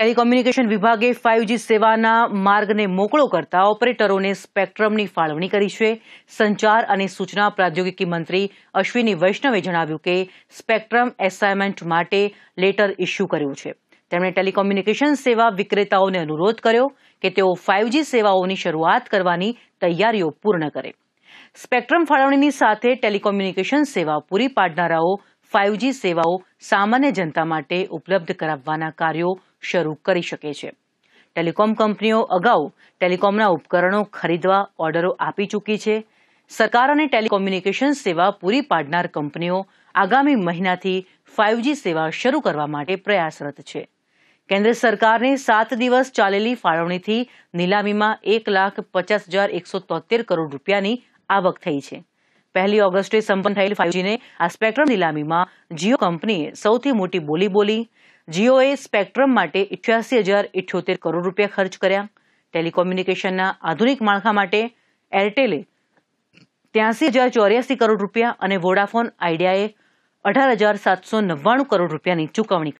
telecommunication વિભાગે five G સેવાના માર્ગને મોકળો કરતા ઓપરેટરોને સ્પેક્ટ્રમની ફાળવણી કરી છે સંચાર અને સૂચના પ્રૌદ્યોગિકી મંત્રી અશ્વિની વૈષ્ણવે જણાવ્યું કે સ્પેક્ટ્રમ એસાઇનમેન્ટ માટે લેટર ઇસ્યુ કર્યું છે તેમણે ટેલિકોમ્યુનિકેશન સેવા વિક્રેતાઓને અનુરોધ કર્યો કે તેઓ ફાઇવજી સેવાઓની શરૂઆત કરવાની તૈયારીઓ પૂર્ણ કરે સ્પેક્ટ્રમ ફાળવણીની સાથે ટેલિકોમ્યુનિકેશન સેવા પૂરી પાડનારાઓ ફાઇવજી સેવાઓ સામાન્ય જનતા માટે ઉપલબ્ધ કરાવવાના કાર્યો શરૂ કરી શકે છે ટેલિકોમ કંપનીઓ અગાઉ ટેલિકોમના ઉપકરણો ખરીદવા ઓર્ડરો આપી ચૂકી છે સરકાર અને ટેલિકોમ્યુનિકેશન સેવા પૂરી પાડનાર કંપનીઓ આગામી મહિનાથી ફાઇવજી સેવા શરૂ કરવા માટે પ્રયાસરત છે કેન્દ્ર સરકારની સાત દિવસ ચાલેલી ફાળવણીથી નીલામીમાં એક લાખ પચાસ હજાર એકસો તોતેર કરોડ રૂપિયાની આવક થઈ છે પહેલી ઓગસ્ટે સંપન્ન થયેલ ફાઇવજીને આ સ્પેક્ટ્રમ નીલામીમાં જીઓ કંપનીએ સૌથી મોટી બોલી બોલી જીઓએ સ્પેક્ટ્રમ માટે ઇઠ્યાસી હજાર ઇઠ્યોતેર કરોડ રૂપિયા ખર્ચ કર્યા ટેલિકોમ્યુનિકેશનના આધુનિક માળખા માટે એરટેલે ત્યાસી હજાર ચોર્યાસી કરોડ રૂપિયા અને વોડાફોન આઈડિયાએ અઢાર હજાર સાતસો નવ્વાણું કરોડ રૂપિયાની ચૂકવણી